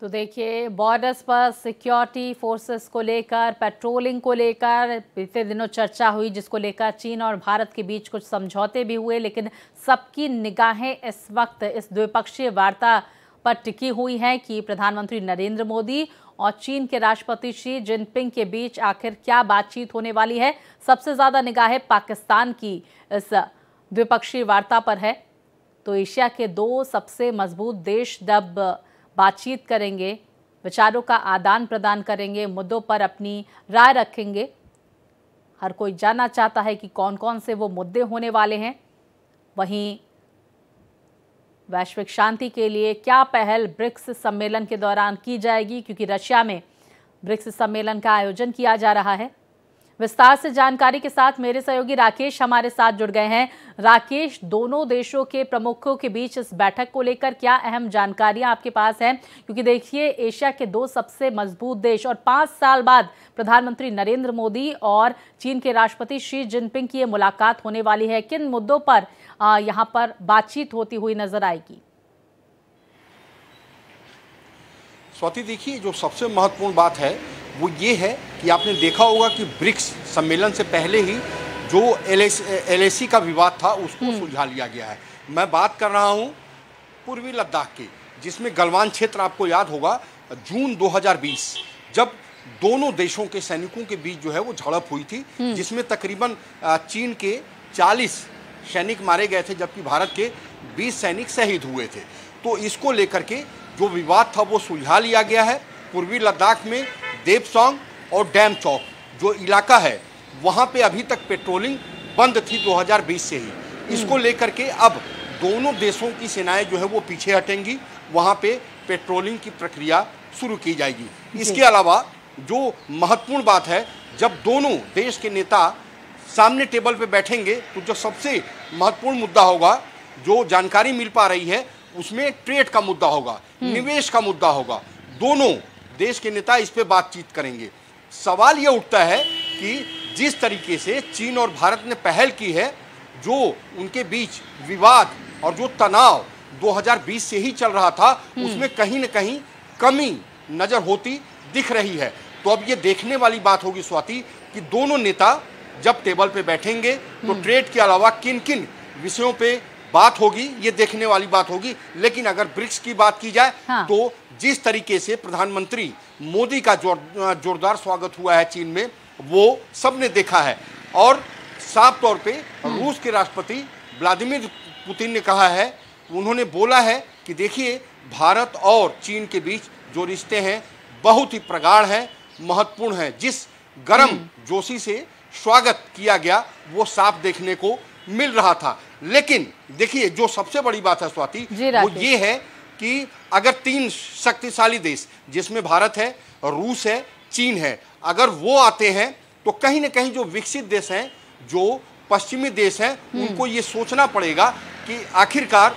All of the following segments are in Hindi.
तो देखिए बॉर्डर्स पर सिक्योरिटी फोर्सेस को लेकर पेट्रोलिंग को लेकर बीते दिनों चर्चा हुई जिसको लेकर चीन और भारत के बीच कुछ समझौते भी हुए लेकिन सबकी निगाहें इस वक्त इस द्विपक्षीय वार्ता पर टिकी हुई हैं कि प्रधानमंत्री नरेंद्र मोदी और चीन के राष्ट्रपति शी जिनपिंग के बीच आखिर क्या बातचीत होने वाली है सबसे ज़्यादा निगाहें पाकिस्तान की इस द्विपक्षीय वार्ता पर है तो एशिया के दो सबसे मजबूत देश जब बातचीत करेंगे विचारों का आदान प्रदान करेंगे मुद्दों पर अपनी राय रखेंगे हर कोई जानना चाहता है कि कौन कौन से वो मुद्दे होने वाले हैं वहीं वैश्विक शांति के लिए क्या पहल ब्रिक्स सम्मेलन के दौरान की जाएगी क्योंकि रशिया में ब्रिक्स सम्मेलन का आयोजन किया जा रहा है विस्तार से जानकारी के साथ मेरे सहयोगी राकेश हमारे साथ जुड़ गए हैं राकेश दोनों देशों के प्रमुखों के बीच इस बैठक को लेकर क्या अहम जानकारियां आपके पास हैं क्योंकि देखिए एशिया के दो सबसे मजबूत देश और पांच साल बाद प्रधानमंत्री नरेंद्र मोदी और चीन के राष्ट्रपति शी जिनपिंग की ये मुलाकात होने वाली है किन मुद्दों पर यहाँ पर बातचीत होती हुई नजर आएगी स्वाति देखिए जो सबसे महत्वपूर्ण बात है वो ये है कि आपने देखा होगा कि ब्रिक्स सम्मेलन से पहले ही जो एल एस का विवाद था उसको हम्म। सुलझा लिया गया है मैं बात कर रहा हूँ पूर्वी लद्दाख की जिसमें गलवान क्षेत्र आपको याद होगा जून 2020 जब दोनों देशों के सैनिकों के बीच जो है वो झड़प हुई थी हम्म। जिसमें तकरीबन चीन के 40 सैनिक मारे गए थे जबकि भारत के 20 सैनिक शहीद हुए थे तो इसको लेकर के जो विवाद था वो सुलझा लिया गया है पूर्वी लद्दाख में देव सॉन्ग और डैम चौक जो इलाका है वहाँ पे अभी तक पेट्रोलिंग बंद थी 2020 से ही इसको हम्म। लेकर के अब दोनों देशों की सेनाएं जो है वो पीछे हटेंगी वहाँ पे पेट्रोलिंग की प्रक्रिया शुरू की जाएगी इसके अलावा जो महत्वपूर्ण बात है जब दोनों देश के नेता सामने टेबल पे बैठेंगे तो जो सबसे महत्वपूर्ण मुद्दा होगा जो जानकारी मिल पा रही है उसमें ट्रेड का मुद्दा होगा हम्म। निवेश का मुद्दा होगा दोनों देश के नेता इस पर बातचीत करेंगे सवाल ये उठता है कि जिस तरीके से चीन और भारत ने पहल की है जो उनके बीच विवाद और जो तनाव 2020 से ही चल रहा था हम्म। उसमें कहीं ना कहीं कमी नज़र होती दिख रही है तो अब ये देखने वाली बात होगी स्वाति कि दोनों नेता जब टेबल पे बैठेंगे तो हम्म। ट्रेड के अलावा किन किन विषयों पे बात होगी ये देखने वाली बात होगी लेकिन अगर ब्रिक्स की बात की जाए हाँ। तो जिस तरीके से प्रधानमंत्री मोदी का जोरदार स्वागत हुआ है चीन में वो सबने देखा है और साफ तौर पे हम्म। रूस के राष्ट्रपति व्लादिमिर पुतिन ने कहा है उन्होंने बोला है कि देखिए भारत और चीन के बीच जो रिश्ते हैं बहुत ही प्रगाढ़ हैं महत्वपूर्ण हैं जिस गर्म हम्म। जोशी से स्वागत किया गया वो साफ देखने को मिल रहा था लेकिन देखिए जो सबसे बड़ी बात है स्वाति वो ये है कि अगर तीन शक्तिशाली देश जिसमें भारत है रूस है चीन है अगर वो आते हैं तो कहीं ना कहीं जो विकसित देश हैं जो पश्चिमी देश हैं हम्म। उनको ये सोचना पड़ेगा कि आखिरकार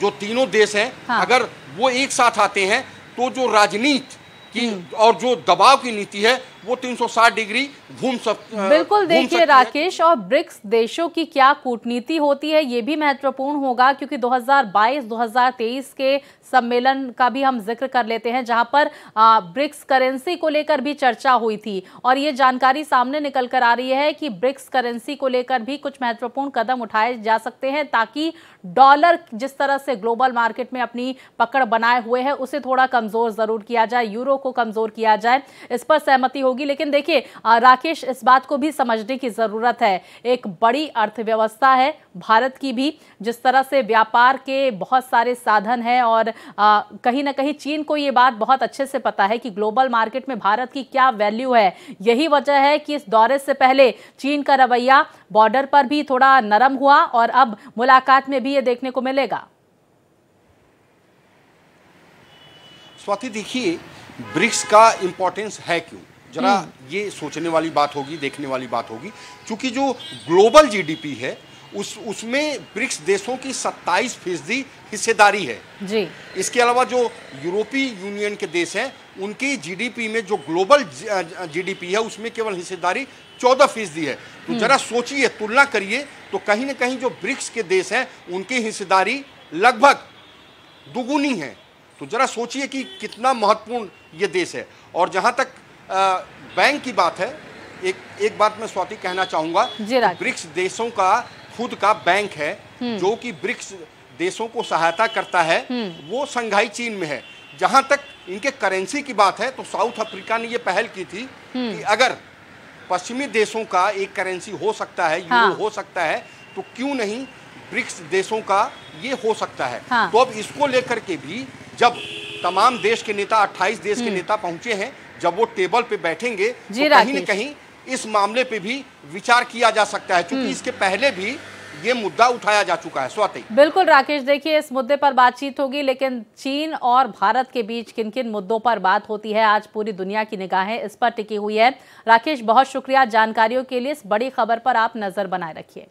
जो तीनों देश हैं हाँ। अगर वो एक साथ आते हैं तो जो राजनीति की हम्म। और जो दबाव की नीति है वो 360 डिग्री घूम सक बिल्कुल देखिए राकेश और ब्रिक्स देशों की क्या कूटनीति होती है ये भी महत्वपूर्ण होगा क्योंकि 2022-2023 के सम्मेलन का भी हम जिक्र कर लेते हैं जहां पर ब्रिक्स करेंसी को लेकर भी चर्चा हुई थी और ये जानकारी सामने निकल कर आ रही है कि ब्रिक्स करेंसी को लेकर भी कुछ महत्वपूर्ण कदम उठाए जा सकते हैं ताकि डॉलर जिस तरह से ग्लोबल मार्केट में अपनी पकड़ बनाए हुए है उसे थोड़ा कमजोर जरूर किया जाए यूरो को कमजोर किया जाए इस पर सहमति हो होगी लेकिन देखिए राकेश इस बात को भी समझने की ज़रूरत है एक बड़ी अर्थव्यवस्था है भारत की भी जिस तरह से व्यापार के बहुत सारे साधन हैं और कहीं ना कहीं चीन को ये बात बहुत अच्छे से पता है कि ग्लोबल मार्केट में भारत की क्या वैल्यू है यही वजह है कि इस दौरे से पहले चीन का रवैया बॉर्डर पर भी थोड़ा नरम हुआ और अब मुलाकात में भी ये देखने को मिलेगा स्वाति देखिए ब्रिक्स का इम्पोर्टेंस है क्यों जरा हम्म। ये सोचने वाली बात होगी देखने वाली बात होगी क्योंकि जो ग्लोबल जीडीपी है उस उसमें ब्रिक्स देशों की 27 फीसदी हिस्सेदारी है जी इसके अलावा जो यूरोपीय यूनियन के देश हैं उनकी जीडीपी में जो ग्लोबल जीडीपी है उसमें केवल हिस्सेदारी 14 फीसदी है तो हम्म। जरा सोचिए तुलना करिए तो कहीं ना कहीं जो ब्रिक्स के देश हैं उनकी हिस्सेदारी लगभग दुगुनी है तो जरा सोचिए कि कितना महत्वपूर्ण ये देश है और जहाँ तक बैंक की बात है एक एक बात मैं स्वाति कहना चाहूंगा ब्रिक्स देशों का खुद का बैंक है हम्म। जो कि ब्रिक्स देशों को सहायता करता है हम्म। वो संघाई चीन में है जहां तक इनके करेंसी की बात है तो साउथ अफ्रीका ने ये पहल की थी हम्म। कि अगर पश्चिमी देशों का एक करेंसी हो सकता है यूरो हाँ। हो सकता है तो क्यों नहीं ब्रिक्स देशों का ये हो सकता है हाँ। तो अब इसको लेकर के भी जब तमाम देश के नेता 28 देश के नेता पहुंचे हैं जब वो टेबल पे बैठेंगे तो कहीं ना कहीं इस मामले पे भी विचार किया जा सकता है क्योंकि हम्म। इसके पहले भी ये मुद्दा उठाया जा चुका है स्वाति बिल्कुल राकेश देखिए इस मुद्दे पर बातचीत होगी लेकिन चीन और भारत के बीच किन किन मुद्दों पर बात होती है आज पूरी दुनिया की निगाहें इस पर टिकी हुई है राकेश बहुत शुक्रिया जानकारियों के लिए इस बड़ी खबर पर आप नजर बनाए रखिए